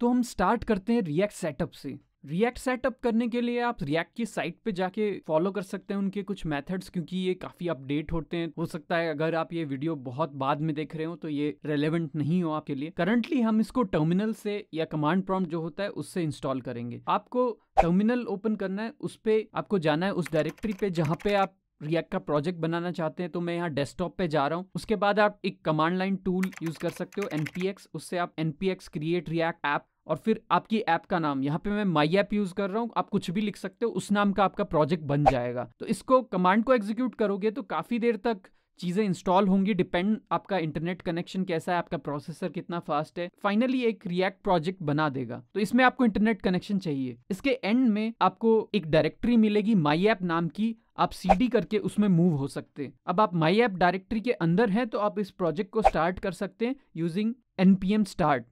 तो हम स्टार्ट करते हैं रिएक्ट सेटअप से रिएक्ट सेटअप करने के लिए आप रिएक्ट की साइट पे जाके फॉलो कर सकते हैं उनके कुछ मेथड्स क्योंकि ये काफ़ी अपडेट होते हैं हो सकता है अगर आप ये वीडियो बहुत बाद में देख रहे हो तो ये रेलेवेंट नहीं हो आपके लिए करंटली हम इसको टर्मिनल से या कमांड प्रॉम्प्ट जो होता है उससे इंस्टॉल करेंगे आपको टर्मिनल ओपन करना है उस पर आपको जाना है उस डायरेक्टरी पे जहाँ पे आप रिएक्ट का प्रोजेक्ट बनाना चाहते हैं तो मैं यहाँ डेस्कटॉप पे जा रहा हूँ उसके बाद आप एक कमांड लाइन टूल यूज कर सकते हो एनपीएक्स उससे आप एनपीएक्स क्रिएट रिएक्ट ऐप और फिर आपकी ऐप का नाम यहाँ पे मैं माई ऐप यूज कर रहा हूँ आप कुछ भी लिख सकते हो उस नाम का आपका प्रोजेक्ट बन जाएगा तो इसको कमांड को एग्जीक्यूट करोगे तो काफी देर तक चीज़ें इंस्टॉल होंगी डिपेंड आपका इंटरनेट कनेक्शन कैसा है आपका प्रोसेसर कितना फास्ट है फाइनली एक रिएक्ट प्रोजेक्ट बना देगा तो इसमें आपको इंटरनेट कनेक्शन चाहिए इसके एंड में आपको एक डायरेक्टरी मिलेगी माई ऐप नाम की आप सी करके उसमें मूव हो सकते हैं अब आप माई ऐप डायरेक्टरी के अंदर हैं तो आप इस प्रोजेक्ट को स्टार्ट कर सकते हैं यूजिंग एनपीएम स्टार्ट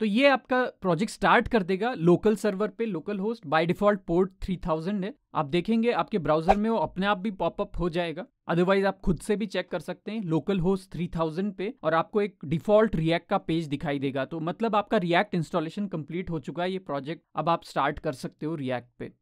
तो ये आपका प्रोजेक्ट स्टार्ट कर देगा लोकल सर्वर पे localhost by default port 3000 है आप देखेंगे आपके ब्राउजर में वो अपने आप भी पॉपअप हो जाएगा अदरवाइज आप खुद से भी चेक कर सकते हैं लोकल होस्ट थ्री पे और आपको एक डिफॉल्ट रिएक्ट का पेज दिखाई देगा तो मतलब आपका रिएक्ट इंस्टॉलेशन कंप्लीट हो चुका है ये प्रोजेक्ट अब आप स्टार्ट कर सकते हो रिएक्ट पे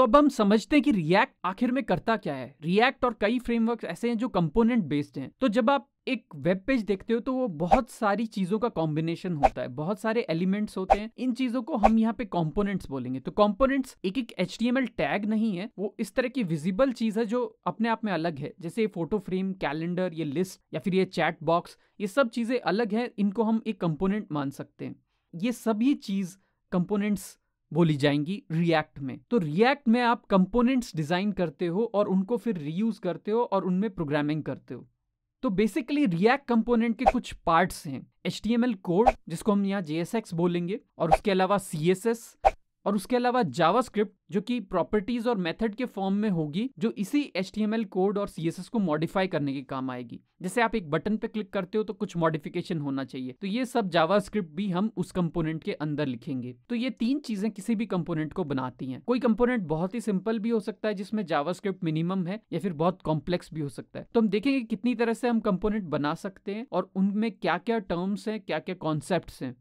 तो अब हम समझते हैं कि रिएक्ट आखिर में करता क्या है रिएक्ट और कई फ्रेमवर्क ऐसे हैं जो कंपोनेंट बेस्ड हैं तो जब आप एक वेब पेज देखते हो तो वो बहुत सारी चीजों का कॉम्बिनेशन होता है बहुत सारे एलिमेंट्स होते हैं इन चीजों को हम यहाँ पे कॉम्पोनेंट्स बोलेंगे तो कॉम्पोनेंट्स एक एक एच टैग नहीं है वो इस तरह की विजिबल चीज है जो अपने आप में अलग है जैसे फोटो फ्रेम कैलेंडर ये लिस्ट या फिर ये चैट बॉक्स ये सब चीजें अलग है इनको हम एक कंपोनेंट मान सकते हैं ये सभी चीज कंपोनेंट्स बोली जाएंगी रिएक्ट में तो रिएक्ट में आप कंपोनेंट्स डिजाइन करते हो और उनको फिर रीयूज करते हो और उनमें प्रोग्रामिंग करते हो तो बेसिकली रिएक्ट कंपोनेंट के कुछ पार्ट्स हैं एच एम एल कोड जिसको हम यहाँ जे बोलेंगे और उसके अलावा सी और उसके अलावा जावास्क्रिप्ट जो कि प्रॉपर्टीज और मेथड के फॉर्म में होगी जो इसी एच कोड और सी को मॉडिफाई करने के काम आएगी जैसे आप एक बटन पे क्लिक करते हो तो कुछ मॉडिफिकेशन होना चाहिए तो ये सब जावास्क्रिप्ट भी हम उस कंपोनेंट के अंदर लिखेंगे तो ये तीन चीजें किसी भी कंपोनेंट को बनाती हैं कोई कंपोनेंट बहुत ही सिंपल भी हो सकता है जिसमें जावास्क्रिप्ट मिनिमम है या फिर बहुत कॉम्प्लेक्स भी हो सकता है तो हम देखेंगे कितनी तरह से हम कंपोनेंट बना सकते हैं और उनमें क्या क्या टर्म्स हैं क्या क्या कॉन्सेप्ट हैं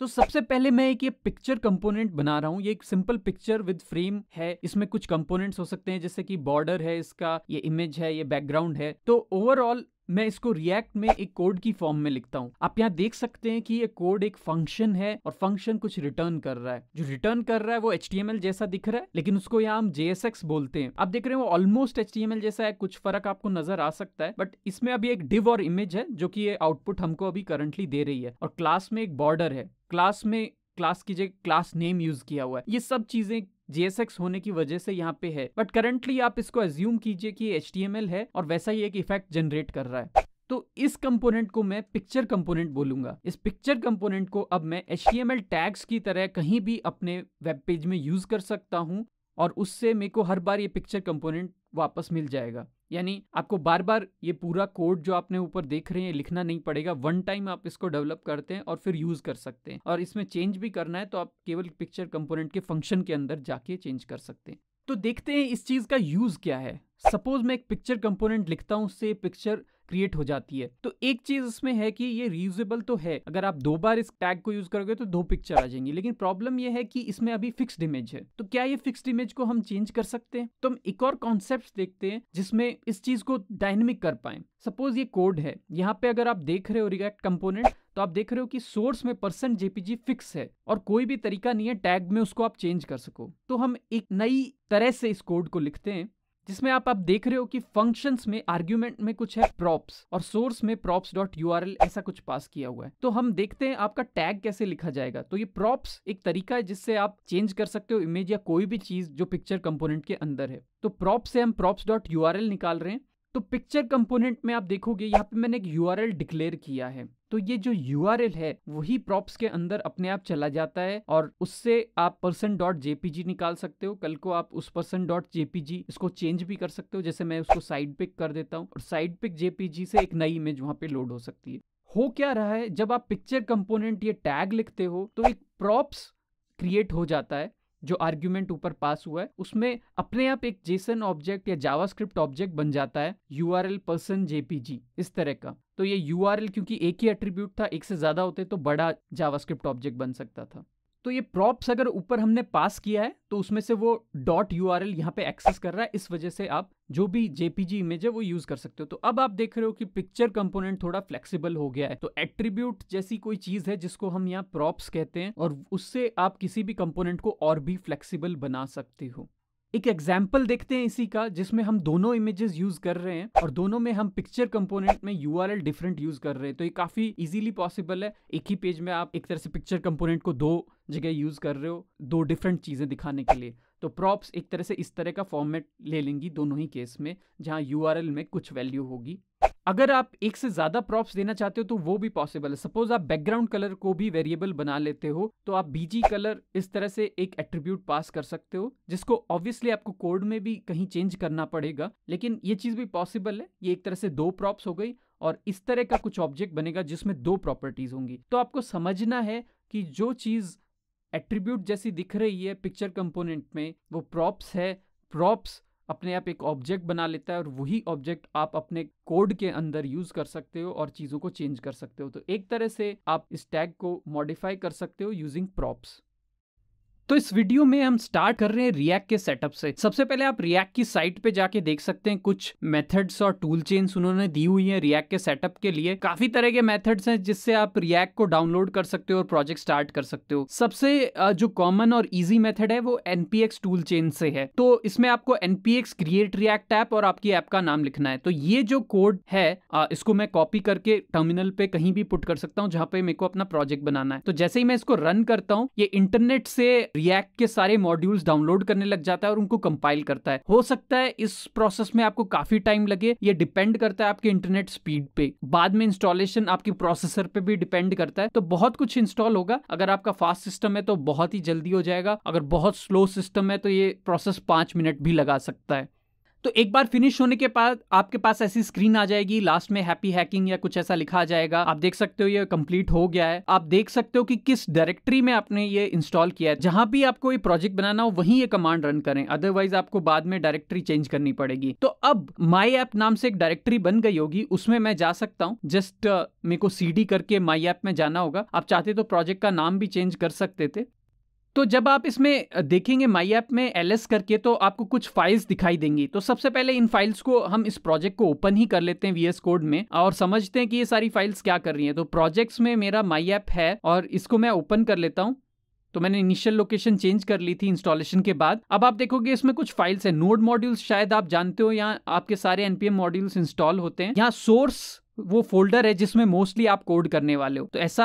तो सबसे पहले मैं एक ये पिक्चर कंपोनेंट बना रहा हूँ ये एक सिंपल पिक्चर विद फ्रेम है इसमें कुछ कंपोनेंट्स हो सकते हैं जैसे कि बॉर्डर है इसका ये इमेज है ये बैकग्राउंड है तो ओवरऑल मैं इसको रिएक्ट में एक कोड की फॉर्म में लिखता हूँ आप यहाँ देख सकते हैं कि ये कोड एक फंक्शन है और फंक्शन कुछ रिटर्न कर रहा है जो रिटर्न कर रहा है वो एच जैसा दिख रहा है लेकिन उसको यहाँ हम जेएसएक्स बोलते हैं आप देख रहे हैं वो ऑलमोस्ट एच जैसा है कुछ फर्क आपको नजर आ सकता है बट इसमें अभी एक डिव और इमेज है जो की ये आउटपुट हमको अभी करंटली दे रही है और क्लास में एक बॉर्डर है क्लास में क्लास की जगह क्लास नेम यूज किया हुआ है ये सब चीजें जीएसएक्स होने की वजह से यहाँ पे है बट करंटली आप इसको एज्यूम कीजिए कि एच है और वैसा ही एक इफेक्ट जनरेट कर रहा है तो इस कंपोनेंट को मैं पिक्चर कंपोनेंट बोलूंगा इस पिक्चर कंपोनेंट को अब मैं एच टैग्स की तरह कहीं भी अपने वेब पेज में यूज कर सकता हूँ और उससे मेरे को हर बार ये पिक्चर कंपोनेंट वापस मिल जाएगा यानी आपको बार बार ये पूरा कोड जो आपने ऊपर देख रहे हैं लिखना नहीं पड़ेगा वन टाइम आप इसको डेवलप करते हैं और फिर यूज़ कर सकते हैं और इसमें चेंज भी करना है तो आप केवल पिक्चर कंपोनेंट के फंक्शन के अंदर जाके चेंज कर सकते हैं तो देखते हैं इस चीज़ का यूज़ क्या है सपोज मैं एक पिक्चर कंपोनेंट लिखता हूँ उससे पिक्चर क्रिएट हो जाती है तो एक चीज इसमें है कि ये रीयूजेबल तो है अगर आप दो बार इस टैग को यूज करोगे तो दो पिक्चर आ जाएंगी लेकिन प्रॉब्लम ये है कि इसमें अभी फिक्स्ड इमेज है तो क्या ये फिक्स्ड इमेज को हम चेंज कर सकते हैं तो हम एक और कॉन्सेप्ट देखते हैं जिसमें इस चीज को डायनेमिक कर पाए सपोज ये कोड है यहाँ पे अगर आप देख रहे हो रिएक्ट कंपोनेंट तो आप देख रहे हो कि सोर्स में परसेंट जेपीजी फिक्स है और कोई भी तरीका नहीं है टैग में उसको आप चेंज कर सको तो हम एक नई तरह से इस कोड को लिखते हैं जिसमें आप आप देख रहे हो कि फंक्शंस में आर्ग्यूमेंट में कुछ है प्रॉप्स और सोर्स में प्रॉप्स डॉट यू ऐसा कुछ पास किया हुआ है तो हम देखते हैं आपका टैग कैसे लिखा जाएगा तो ये प्रॉप्स एक तरीका है जिससे आप चेंज कर सकते हो इमेज या कोई भी चीज जो पिक्चर कंपोनेंट के अंदर है तो प्रॉप से हम प्रॉप्स डॉट यू निकाल रहे हैं तो पिक्चर कंपोनेंट में आप देखोगे यहाँ पे मैंने एक यू डिक्लेयर किया है तो ये जो यू है वही प्रॉप्स के अंदर अपने आप चला जाता है और उससे आप पर्सन डॉट जेपीजी निकाल सकते हो कल को आप उस पर्सन डॉट जेपीजी इसको चेंज भी कर सकते हो जैसे मैं उसको साइड पिक कर देता हूँ और साइड पिक जेपीजी से एक नई इमेज वहाँ पे लोड हो सकती है हो क्या रहा है जब आप पिक्चर कंपोनेंट ये टैग लिखते हो तो एक प्रॉप्स क्रिएट हो जाता है जो आर्ग्यूमेंट ऊपर पास हुआ है उसमें अपने आप एक जेसन ऑब्जेक्ट या जावास्क्रिप्ट ऑब्जेक्ट बन जाता है U R L person JPG इस तरह का तो ये यू आर एल क्योंकि एक ही एट्रीब्यूट था एक से ज़्यादा होते तो बड़ा जावास्क्रिप्ट ऑब्जेक्ट बन सकता था तो ये प्रॉप्स अगर ऊपर हमने पास किया है तो उसमें से वो डॉट यू आर एल यहाँ पे एक्सेस कर रहा है इस वजह से आप जो भी जेपीजी इमेज है वो यूज कर सकते हो तो अब आप देख रहे हो कि पिक्चर कंपोनेंट थोड़ा फ्लेक्सिबल हो गया है तो एट्रीब्यूट जैसी कोई चीज है जिसको हम यहाँ प्रॉप्स कहते हैं और उससे आप किसी भी कंपोनेंट को और भी फ्लेक्सिबल बना सकते हो एक एग्जाम्पल देखते हैं इसी का जिसमें हम दोनों इमेजेस यूज कर रहे हैं और दोनों में हम पिक्चर कंपोनेंट में U R L different use कर रहे हैं तो ये काफी इजीली पॉसिबल है एक ही पेज में आप एक तरह से पिक्चर कंपोनेंट को दो जगह यूज कर रहे हो दो डिफरेंट चीजें दिखाने के लिए तो प्रॉप्स एक तरह से इस तरह का फॉर्मेट ले लेंगी दोनों ही केस में जहाँ यू में कुछ वैल्यू होगी अगर आप एक से ज़्यादा प्रॉप्स देना चाहते हो तो वो भी पॉसिबल है सपोज आप बैकग्राउंड कलर को भी वेरिएबल बना लेते हो तो आप बीजी कलर इस तरह से एक एट्रीब्यूट पास कर सकते हो जिसको ऑब्वियसली आपको कोड में भी कहीं चेंज करना पड़ेगा लेकिन ये चीज़ भी पॉसिबल है ये एक तरह से दो प्रॉप्स हो गई और इस तरह का कुछ ऑब्जेक्ट बनेगा जिसमें दो प्रॉपर्टीज़ होंगी तो आपको समझना है कि जो चीज़ एट्रीब्यूट जैसी दिख रही है पिक्चर कंपोनेंट में वो प्रॉप्स है प्रॉप्स अपने आप एक ऑब्जेक्ट बना लेता है और वही ऑब्जेक्ट आप अपने कोड के अंदर यूज कर सकते हो और चीज़ों को चेंज कर सकते हो तो एक तरह से आप इस टैग को मॉडिफाई कर सकते हो यूजिंग प्रॉप्स तो इस वीडियो में हम स्टार्ट कर रहे हैं रिएक्ट के सेटअप से सबसे पहले आप रिएक्ट की साइट पे जाके देख सकते हैं कुछ मेथड्स और टूल चेन्स उन्होंने दी हुई है रिएक्ट के सेटअप के लिए काफी तरह के मेथड्स हैं जिससे आप रिएक्ट को डाउनलोड कर सकते हो और प्रोजेक्ट स्टार्ट कर सकते हो सबसे जो कॉमन और इजी मेथड है वो एनपीएक्स टूल चेन से है तो इसमें आपको एनपीएक्स क्रिएट रिएक्ट ऐप और आपकी ऐप का नाम लिखना है तो ये जो कोड है इसको मैं कॉपी करके टर्मिनल पे कहीं भी पुट कर सकता हूँ जहां पे मेरे को अपना प्रोजेक्ट बनाना है तो जैसे ही मैं इसको रन करता हूँ ये इंटरनेट से रिएक्ट के सारे मॉड्यूल्स डाउनलोड करने लग जाता है और उनको कंपाइल करता है हो सकता है इस प्रोसेस में आपको काफी टाइम लगे ये डिपेंड करता है आपके इंटरनेट स्पीड पे बाद में इंस्टॉलेशन आपके प्रोसेसर पे भी डिपेंड करता है तो बहुत कुछ इंस्टॉल होगा अगर आपका फास्ट सिस्टम है तो बहुत ही जल्दी हो जाएगा अगर बहुत स्लो सिस्टम है तो ये प्रोसेस पांच मिनट भी लगा सकता है तो एक बार फिनिश होने के बाद आपके पास ऐसी स्क्रीन आ जाएगी लास्ट में हैप्पी हैकिंग या कुछ ऐसा लिखा जाएगा आप देख सकते हो ये कंप्लीट हो गया है आप देख सकते हो कि किस डायरेक्टरी में आपने ये इंस्टॉल किया है जहां भी आपको ये प्रोजेक्ट बनाना हो वहीं ये कमांड रन करें अदरवाइज आपको बाद में डायरेक्टरी चेंज करनी पड़ेगी तो अब माई ऐप नाम से एक डायरेक्टरी बन गई होगी उसमें मैं जा सकता हूँ जस्ट uh, मेरे को सी करके माई ऐप में जाना होगा आप चाहते तो प्रोजेक्ट का नाम भी चेंज कर सकते थे तो जब आप इसमें देखेंगे माई ऐप में एल करके तो आपको कुछ फाइल्स दिखाई देंगी तो सबसे पहले इन फाइल्स को हम इस प्रोजेक्ट को ओपन ही कर लेते हैं वी कोड में और समझते हैं कि ये सारी फाइल्स क्या कर रही हैं तो प्रोजेक्ट्स में मेरा माई ऐप है और इसको मैं ओपन कर लेता हूँ तो मैंने इनिशियल लोकेशन चेंज कर ली थी इंस्टॉलेशन के बाद अब आप देखोगे इसमें कुछ फाइल्स है नोड मॉड्यूल्स शायद आप जानते हो यहाँ आपके सारे एनपीएम मॉड्यूल्स इंस्टॉल होते हैं यहाँ सोर्स वो फोल्डर है जिसमें मोस्टली आप कोड करने वाले हो तो एस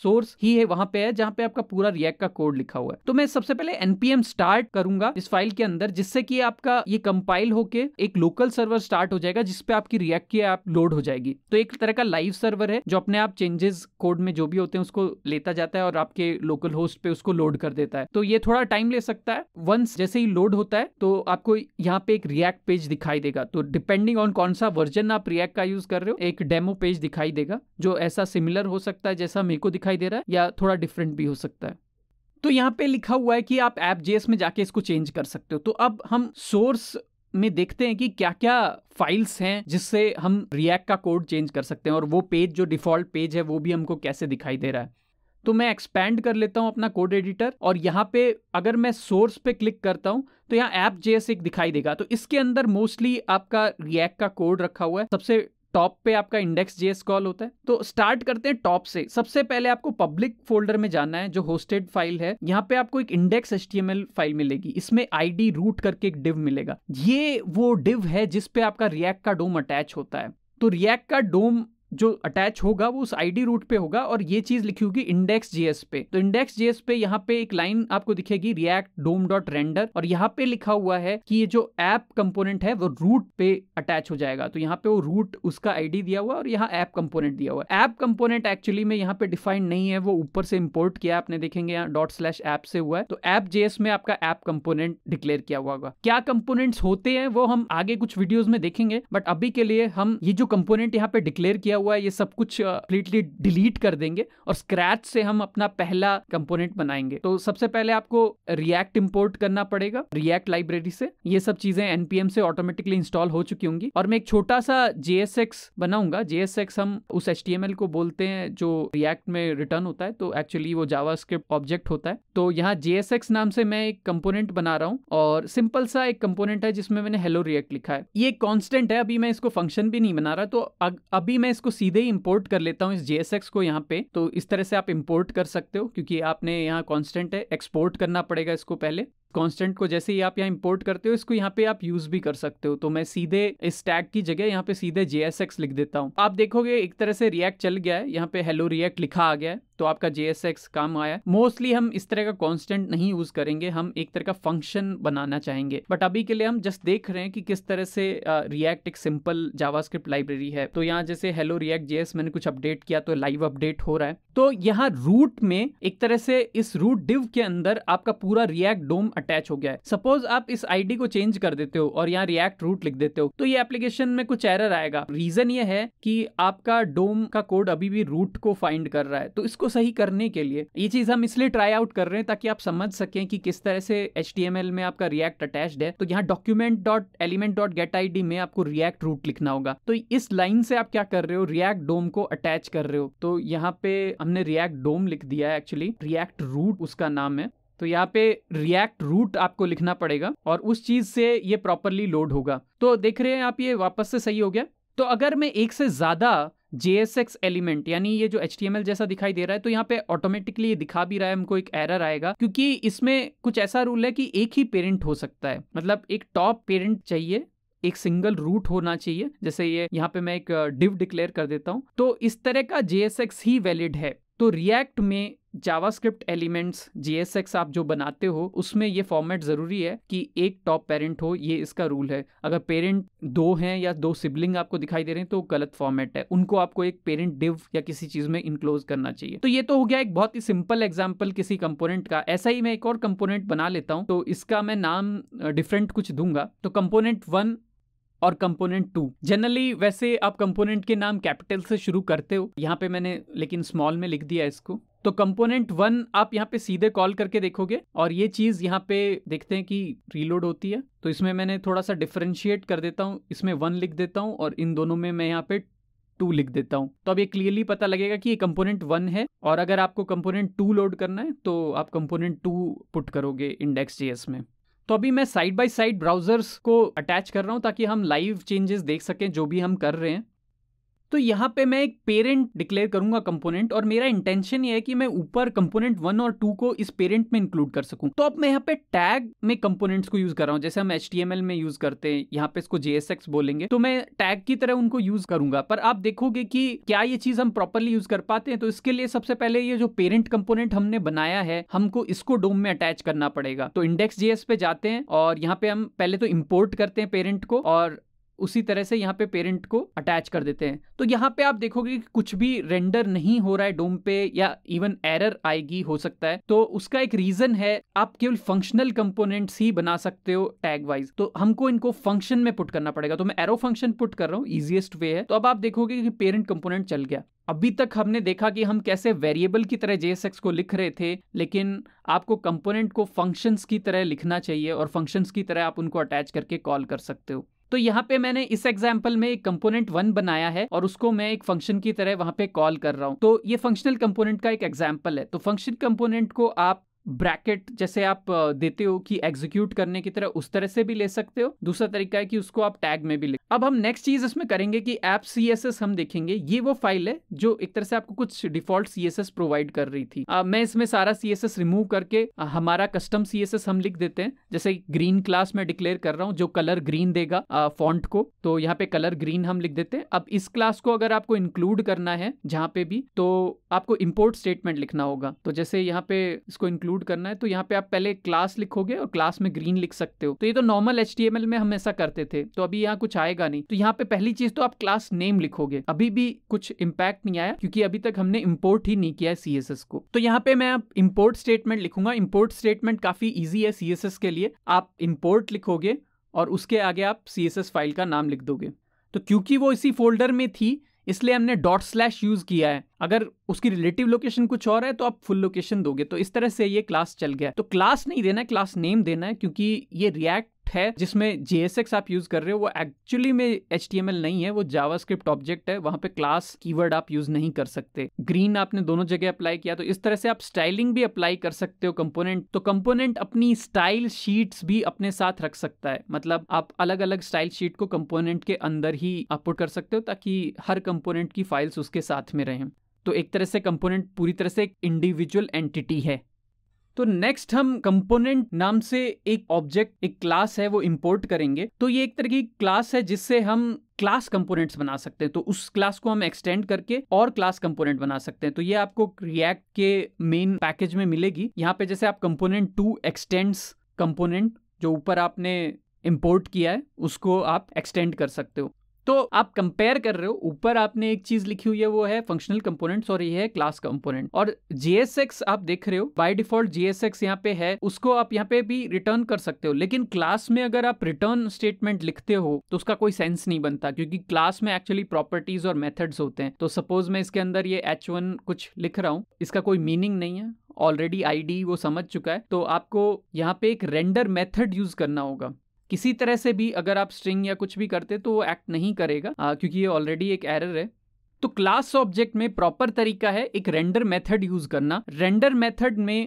सोर्स ही है वहां पे है जहां पे आपका पूरा रिएक्ट का कोड लिखा हुआ है तो मैं सबसे पहले एनपीएम स्टार्ट करूंगा इस फाइल के अंदर जिससे कि आपका ये कंपाइल होके एक लोकल सर्वर स्टार्ट हो जाएगा जिसपे आपकी रिएक्ट की ऐप लोड हो जाएगी तो एक तरह का लाइव सर्वर है जो अपने आप चेंजेस कोड में जो भी होते हैं उसको लेता जाता है और आपके लोकल होस्ट पे उसको लोड कर देता है तो ये थोड़ा टाइम ले सकता है वंस जैसे ही लोड होता है तो आपको यहाँ पे एक रिएक्ट पेज दिखाई देगा तो डिपेंडिंग ऑन कौन सा वर्जन आप रिएक्ट का यूज कर रहे हो एक डेमो पेज दिखाई देगा जो ऐसा सिमिलर हो सकता है जैसा मेरे को दिखाई दे रहा है या थोड़ा डिफरेंट भी हो सकता है तो यहाँ पे लिखा हुआ है कि आप ऐप जेएस में जाके इसको चेंज कर सकते हो तो अब हम सोर्स में देखते हैं कि क्या क्या फाइल्स हैं जिससे हम रिएक्ट का कोड चेंज कर सकते हैं और वो पेज जो डिफॉल्ट पेज है वो भी हमको कैसे दिखाई दे रहा है तो मैं एक्सपेंड कर लेता हूं अपना कोड एडिटर और यहाँ पे अगर मैं सोर्स पे क्लिक करता हूं तो यहाँ ऐप जेएस एक दिखाई देगा तो इसके अंदर मोस्टली आपका रिएक्ट का कोड रखा हुआ है सबसे टॉप पे आपका इंडेक्स जेएस कॉल होता है तो स्टार्ट करते हैं टॉप से सबसे पहले आपको पब्लिक फोल्डर में जाना है जो होस्टेड फाइल है यहाँ पे आपको एक इंडेक्स एच फाइल मिलेगी इसमें आईडी रूट करके एक डिव मिलेगा ये वो डिव है जिसपे आपका रिएक्ट का डोम अटैच होता है तो रिएक्ट का डोम जो अटैच होगा वो उस आईडी रूट पे होगा और ये चीज लिखी होगी इंडेक्स जीएस पे तो इंडेक्स जीएस पे यहाँ पे एक लाइन आपको दिखेगी रिएक्ट डोम डॉट रेंडर और यहाँ पे लिखा हुआ है कि ये जो ऐप कंपोनेंट है वो रूट पे अटैच हो जाएगा तो यहाँ पे वो रूट उसका आईडी दिया हुआ और यहाँ ऐप कंपोनेंट दिया हुआ है ऐप कंपोनेंट एक्चुअली में यहाँ पे डिफाइंड नहीं है वो ऊपर से इम्पोर्ट किया आपने देखेंगे यहाँ डॉट स्लैश ऐप से हुआ है तो ऐप जेएस में आपका ऐप कंपोनेंट डिक्लेयर किया हुआ होगा क्या कंपोनेंट्स होते हैं वो हम आगे कुछ वीडियोज में देखेंगे बट अभी के लिए हम ये जो कंपोनेंट यहाँ पे डिक्लेयर किया किया हुआ है ये सब कुछ कम्प्लीटली डिलीट कर देंगे और स्क्रैच से हम अपना पहला कंपोनेंट बनाएंगे तो सबसे पहले आपको रिएक्ट इंपोर्ट करना पड़ेगा रिएक्ट लाइब्रेरी से ये सब चीजें एनपीएम से ऑटोमेटिकली इंस्टॉल हो चुकी होंगी और मैं एक छोटा सा जेएसएक्स बनाऊंगा जेएसएक्स हम उस एच को बोलते हैं जो रिएक्ट में रिटर्न होता है तो एक्चुअली वो जावा ऑब्जेक्ट होता है तो यहाँ जेएसएक्स नाम से मैं एक कंपोनेंट बना रहा हूँ और सिंपल सा एक कंपोनेंट है जिसमें मैंने हेलो रिएक्ट लिखा है ये कॉन्स्टेंट है अभी मैं इसको फंक्शन भी नहीं बना रहा तो अभी मैं इसको सीधे ही इम्पोर्ट कर लेता हूँ इस जेएसएक्स को यहाँ पे तो इस तरह से आप इम्पोर्ट कर सकते हो क्योंकि आपने यहाँ कॉन्स्टेंट है एक्सपोर्ट करना पड़ेगा इसको पहले कांस्टेंट को जैसे ही आप यहाँ इंपोर्ट करते हो इसको यहाँ पे आप यूज भी कर सकते हो तो मैं सीधे इस टैग की जगह यहाँ पे सीधे जेएसएक्स लिख देता हूँ आप देखोगे एक तरह से रिएक्ट चल गया है यहाँ पे हेलो रिएक्ट लिखा आ गया है तो आपका जेएसएक्स काम आया मोस्टली हम इस तरह का कॉन्स्टेंट नहीं यूज करेंगे हम एक तरह का फंक्शन बनाना चाहेंगे बट अभी के लिए हम जस्ट देख रहे हैं कि किस तरह से रिएक्ट एक सिंपल जावास्क्रिप्ट लाइब्रेरी है तो यहाँ जैसे हेलो रिएक्ट जेएस मैंने कुछ अपडेट किया तो लाइव अपडेट हो रहा है तो यहाँ रूट में एक तरह से इस रूट डिव के अंदर आपका पूरा रिएक्ट डोम अटैच हो गया है सपोज आप इस आईडी को चेंज कर देते हो और यहाँ रिएक्ट रूट लिख देते हो तो ये एप्लीकेशन में कुछ एरर आएगा रीजन ये है कि आपका डोम का कोड अभी भी रूट को फाइंड कर रहा है तो इसको सही करने के लिए ये चीज हम इसलिए ट्राई आउट कर रहे हैं ताकि आप समझ सकें कि किस तरह से एच में आपका रिएक्ट अटैच्ड है तो यहाँ document dot element dot get I में आपको रिएक्ट रूट लिखना होगा तो इस लाइन से आप क्या कर रहे हो रिएक्ट डोम को अटैच कर रहे हो तो यहाँ पे हमने रिएक्ट डोम लिख दिया है एक्चुअली रिएक्ट रूट उसका नाम है तो यहाँ पे रिएक्ट रूट आपको लिखना पड़ेगा और उस चीज से ये प्रॉपरली लोड होगा तो देख रहे हैं आप ये वापस से सही हो गया तो अगर मैं एक से ज्यादा JSX एलिमेंट यानी ये जो एच जैसा दिखाई दे रहा है तो यहाँ पे ऑटोमेटिकली ये दिखा भी रहा है हमको एक एरर आएगा क्योंकि इसमें कुछ ऐसा रूल है कि एक ही पेरेंट हो सकता है मतलब एक टॉप पेरेंट चाहिए एक सिंगल रूट होना चाहिए जैसे ये यहाँ पे मैं एक डिव डिक्लेयर कर देता हूँ तो इस तरह का JSX ही वैलिड है तो रिएक्ट में जावास्क्रिप्ट एलिमेंट्स जीएसएक्स आप जो बनाते हो उसमें ये फॉर्मेट ज़रूरी है कि एक टॉप पेरेंट हो ये इसका रूल है अगर पेरेंट दो हैं या दो सिबलिंग आपको दिखाई दे रहे हैं तो गलत फॉर्मेट है उनको आपको एक पेरेंट डिव या किसी चीज़ में इंक्लोज करना चाहिए तो ये तो हो गया एक बहुत ही सिंपल एग्जाम्पल किसी कंपोनेंट का ऐसा ही मैं एक और कंपोनेंट बना लेता हूँ तो इसका मैं नाम डिफरेंट कुछ दूंगा तो कंपोनेंट वन और कंपोनेंट टू जनरली वैसे आप कंपोनेंट के नाम कैपिटल से शुरू करते हो यहाँ पे मैंने लेकिन स्मॉल में लिख दिया इसको तो कंपोनेंट वन आप यहाँ पे सीधे कॉल करके देखोगे और ये चीज़ यहाँ पे देखते हैं कि रीलोड होती है तो इसमें मैंने थोड़ा सा डिफ्रेंशिएट कर देता हूँ इसमें वन लिख देता हूँ और इन दोनों में मैं यहाँ पे टू लिख देता हूँ तो अब ये क्लियरली पता लगेगा कि ये कंपोनेंट वन है और अगर आपको कंपोनेंट टू लोड करना है तो आप कंपोनेंट टू पुट करोगे इंडेक्स जेएस में तो अभी मैं साइड बाय साइड ब्राउजर्स को अटैच कर रहा हूँ ताकि हम लाइव चेंजेस देख सकें जो भी हम कर रहे हैं तो यहाँ पे मैं एक पेरेंट डिक्लेयर करूंगा कंपोनेंट और मेरा इंटेंशन ये है कि मैं ऊपर कंपोनेंट वन और टू को इस पेरेंट में इंक्लूड कर सकूं तो अब मैं यहाँ पे टैग में कंपोनेंट्स को यूज कर रहा हूँ जैसे हम एच में यूज करते हैं यहाँ पे इसको जेएसएक्स बोलेंगे तो मैं टैग की तरह उनको यूज करूंगा पर आप देखोगे कि क्या ये चीज हम प्रॉपरली यूज कर पाते हैं तो इसके लिए सबसे पहले ये जो पेरेंट कंपोनेंट हमने बनाया है हमको इसको डोम में अटैच करना पड़ेगा तो इंडेक्स जेएस पे जाते हैं और यहाँ पे हम पहले तो इम्पोर्ट करते हैं पेरेंट को और उसी तरह से यहाँ पे पेरेंट को अटैच कर देते हैं तो यहाँ पे आप देखोगे कि कुछ भी रेंडर नहीं हो रहा है डोम पे या इवन एरर आएगी हो सकता है तो उसका एक रीजन है आप केवल फंक्शनल कंपोनेंट्स ही बना सकते हो टैग वाइज तो हमको इनको फंक्शन में पुट करना पड़ेगा तो मैं एरो फंक्शन पुट कर रहा हूँ ईजिएस्ट वे है तो अब आप देखोगे कि पेरेंट कंपोनेंट चल गया अभी तक हमने देखा कि हम कैसे वेरिएबल की तरह जेएसएक्स को लिख रहे थे लेकिन आपको कंपोनेंट को फंक्शंस की तरह लिखना चाहिए और फंक्शंस की तरह आप उनको अटैच करके कॉल कर सकते हो तो यहाँ पे मैंने इस एग्जाम्पल में एक कंपोनेंट वन बनाया है और उसको मैं एक फंक्शन की तरह वहां पे कॉल कर रहा हूँ तो ये फंक्शनल कंपोनेंट का एक एग्जाम्पल है तो फंक्शन कंपोनेंट को आप ब्रैकेट जैसे आप देते हो कि एग्जीक्यूट करने की तरह उस तरह से भी ले सकते हो दूसरा तरीका है कि उसको आप टैग में भी ले अब हम नेक्स्ट चीज इसमें करेंगे कि ऐप सी हम देखेंगे ये वो फाइल है जो एक तरह से आपको कुछ डिफॉल्ट सी प्रोवाइड कर रही थी आ, मैं इसमें सारा सी रिमूव करके आ, हमारा कस्टम सी हम लिख देते हैं जैसे ग्रीन क्लास में डिक्लेयर कर रहा हूँ जो कलर ग्रीन देगा फॉन्ट को तो यहाँ पे कलर ग्रीन हम लिख देते हैं अब इस क्लास को अगर आपको इंक्लूड करना है जहाँ पे भी तो आपको इम्पोर्ट स्टेटमेंट लिखना होगा तो जैसे यहाँ पे इसको इंक्लूड इंक्लूड करना है तो यहाँ पे आप पहले क्लास लिखोगे और क्लास में ग्रीन लिख सकते हो तो ये तो नॉर्मल एच में हम ऐसा करते थे तो अभी यहाँ कुछ आएगा नहीं तो यहाँ पे पहली चीज तो आप क्लास नेम लिखोगे अभी भी कुछ इम्पैक्ट नहीं आया क्योंकि अभी तक हमने इम्पोर्ट ही नहीं किया है को तो यहाँ पे मैं अब इम्पोर्ट स्टेटमेंट लिखूंगा इम्पोर्ट स्टेटमेंट काफी ईजी है सी के लिए आप इम्पोर्ट लिखोगे और उसके आगे आप सी फाइल का नाम लिख दोगे तो क्योंकि वो इसी फोल्डर में थी इसलिए हमने डॉट स्लैश यूज़ किया है अगर उसकी रिलेटिव लोकेशन कुछ और है तो आप फुल लोकेशन दोगे तो इस तरह से ये क्लास चल गया तो क्लास नहीं देना है क्लास नेम देना है क्योंकि ये रिएक्ट ऑब्जेक्ट है जिसमें जेएसएक्स आप यूज कर रहे हो वो एक्चुअली में एच नहीं है वो जावास्क्रिप्ट ऑब्जेक्ट है वहां पे क्लास कीवर्ड आप यूज नहीं कर सकते ग्रीन आपने दोनों जगह अप्लाई किया तो इस तरह से आप स्टाइलिंग भी अप्लाई कर सकते हो कंपोनेंट तो कंपोनेंट अपनी स्टाइल शीट्स भी अपने साथ रख सकता है मतलब आप अलग अलग स्टाइल शीट को कंपोनेंट के अंदर ही अपलोड कर सकते हो ताकि हर कंपोनेंट की फाइल्स उसके साथ में रहें तो एक तरह से कंपोनेंट पूरी तरह से एक इंडिविजुअल एंटिटी है तो नेक्स्ट हम कंपोनेंट नाम से एक ऑब्जेक्ट एक क्लास है वो इंपोर्ट करेंगे तो ये एक तरह की क्लास है जिससे हम क्लास कंपोनेंट्स बना सकते हैं तो उस क्लास को हम एक्सटेंड करके और क्लास कंपोनेंट बना सकते हैं तो ये आपको रिएक्ट के मेन पैकेज में मिलेगी यहाँ पे जैसे आप कंपोनेंट टू एक्सटेंड्स कंपोनेंट जो ऊपर आपने इम्पोर्ट किया है उसको आप एक्सटेंड कर सकते हो तो आप कंपेयर कर रहे हो ऊपर आपने एक चीज लिखी हुई है वो है फंक्शनल कंपोनेंट और ये है क्लास कंपोनेंट और जीएसएक्स आप देख रहे हो बाय डिफॉल्ट जीएसएक्स यहाँ पे है उसको आप यहाँ पे भी रिटर्न कर सकते हो लेकिन क्लास में अगर आप रिटर्न स्टेटमेंट लिखते हो तो उसका कोई सेंस नहीं बनता क्योंकि क्लास में एक्चुअली प्रॉपर्टीज और मेथड्स होते हैं तो सपोज मैं इसके अंदर ये एच कुछ लिख रहा हूँ इसका कोई मीनिंग नहीं है ऑलरेडी आईडी वो समझ चुका है तो आपको यहाँ पे एक रेंडर मेथड यूज करना होगा किसी तरह से भी अगर आप स्ट्रिंग या कुछ भी करते तो वो एक्ट नहीं करेगा आ, क्योंकि ये ऑलरेडी एक एरर है तो क्लास ऑब्जेक्ट में प्रॉपर तरीका है एक रेंडर मेथड यूज करना रेंडर मेथड में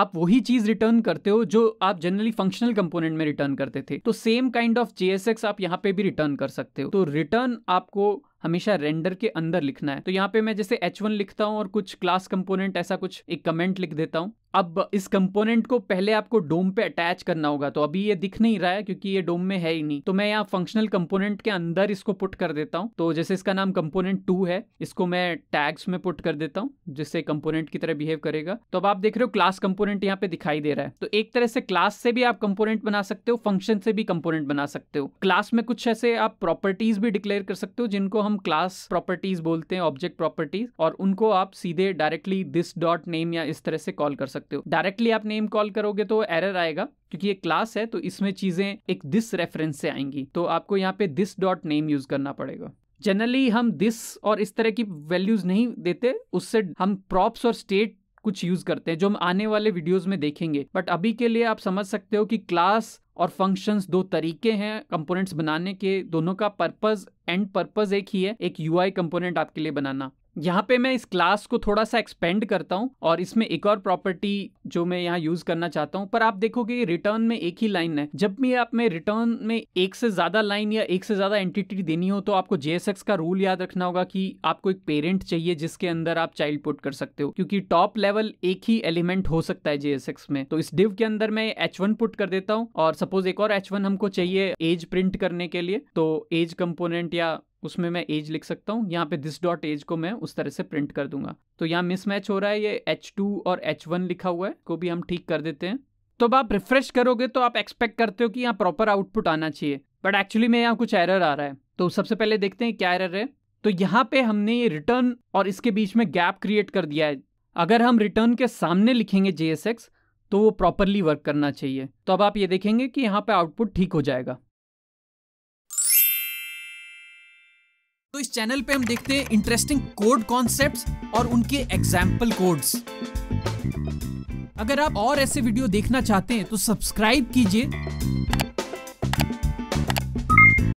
आप वही चीज रिटर्न करते हो जो आप जनरली फंक्शनल कंपोनेंट में रिटर्न करते थे तो सेम काइंड ऑफ जेएसएक्स आप यहाँ पे भी रिटर्न कर सकते हो तो रिटर्न आपको हमेशा रेंडर के अंदर लिखना है तो यहाँ पे मैं जैसे एच लिखता हूँ और कुछ क्लास कंपोनेंट ऐसा कुछ एक कमेंट लिख देता हूँ अब इस कंपोनेंट को पहले आपको डोम पे अटैच करना होगा तो अभी ये दिख नहीं रहा है क्योंकि ये डोम में है ही नहीं तो मैं यहाँ फंक्शनल कंपोनेंट के अंदर इसको पुट कर देता हूँ तो जैसे इसका नाम कंपोनेंट टू है इसको मैं टैग्स में पुट कर देता हूँ जिससे कंपोनेंट की तरह बिहेव करेगा तो अब आप देख रहे हो क्लास कंपोनेंट यहाँ पे दिखाई दे रहा है तो एक तरह से क्लास से भी आप कंपोनेंट बना सकते हो फंक्शन से भी कंपोनेंट बना सकते हो क्लास में कुछ ऐसे आप प्रॉपर्टीज भी डिक्लेयर कर सकते हो जिनको हम क्लास प्रॉपर्टीज बोलते हैं ऑब्जेक्ट प्रॉपर्टीज और उनको आप सीधे डायरेक्टली दिस डॉट नेम या इस तरह से कॉल कर सकते सकते हो डायरेक्टली आप नेम कॉल करोगे तो एरर आएगा क्योंकि ये क्लास है तो इसमें चीजें एक दिस रेफरेंस से आएंगी तो आपको यहाँ पे दिस डॉट नेम यूज करना पड़ेगा जनरली हम दिस और इस तरह की वैल्यूज नहीं देते उससे हम प्रॉप्स और स्टेट कुछ यूज करते हैं जो हम आने वाले वीडियोस में देखेंगे बट अभी के लिए आप समझ सकते हो कि क्लास और फंक्शंस दो तरीके हैं कंपोनेंट्स बनाने के दोनों का पर्पस एंड पर्पस एक ही है एक यूआई कंपोनेंट आपके लिए बनाना यहाँ पे मैं इस क्लास को थोड़ा सा एक्सपेंड करता हूँ और इसमें एक और प्रॉपर्टी जो मैं यहाँ यूज करना चाहता हूँ पर आप देखोगे रिटर्न में एक ही लाइन है जब भी आप में रिटर्न में एक से ज्यादा लाइन या एक से ज्यादा एंटिटी देनी हो तो आपको जेएसएक्स का रूल याद रखना होगा कि आपको एक पेरेंट चाहिए जिसके अंदर आप चाइल्ड पुट कर सकते हो क्योंकि टॉप लेवल एक ही एलिमेंट हो सकता है जेएसएक्स में तो इस डिव के अंदर मैं एच पुट कर देता हूँ और सपोज एक और एच हमको चाहिए एज प्रिंट करने के लिए तो एज कंपोनेंट या उसमें मैं एज लिख सकता हूँ यहाँ पे दिस डॉट एज को मैं उस तरह से प्रिंट कर दूंगा तो यहाँ मिसमैच हो रहा है ये एच टू और एच वन लिखा हुआ है को भी हम ठीक कर देते हैं तो अब आप रिफ्रेश करोगे तो आप एक्सपेक्ट करते हो कि यहाँ प्रॉपर आउटपुट आना चाहिए बट एक्चुअली में यहाँ कुछ एरर आ रहा है तो सबसे पहले देखते हैं क्या एरर है तो यहाँ पे हमने ये रिटर्न और इसके बीच में गैप क्रिएट कर दिया है अगर हम रिटर्न के सामने लिखेंगे जे तो वो प्रॉपरली वर्क करना चाहिए तो अब आप ये देखेंगे कि यहाँ पे आउटपुट ठीक हो जाएगा तो इस चैनल पे हम देखते हैं इंटरेस्टिंग कोड कॉन्सेप्ट और उनके एग्जाम्पल कोड्स अगर आप और ऐसे वीडियो देखना चाहते हैं तो सब्सक्राइब कीजिए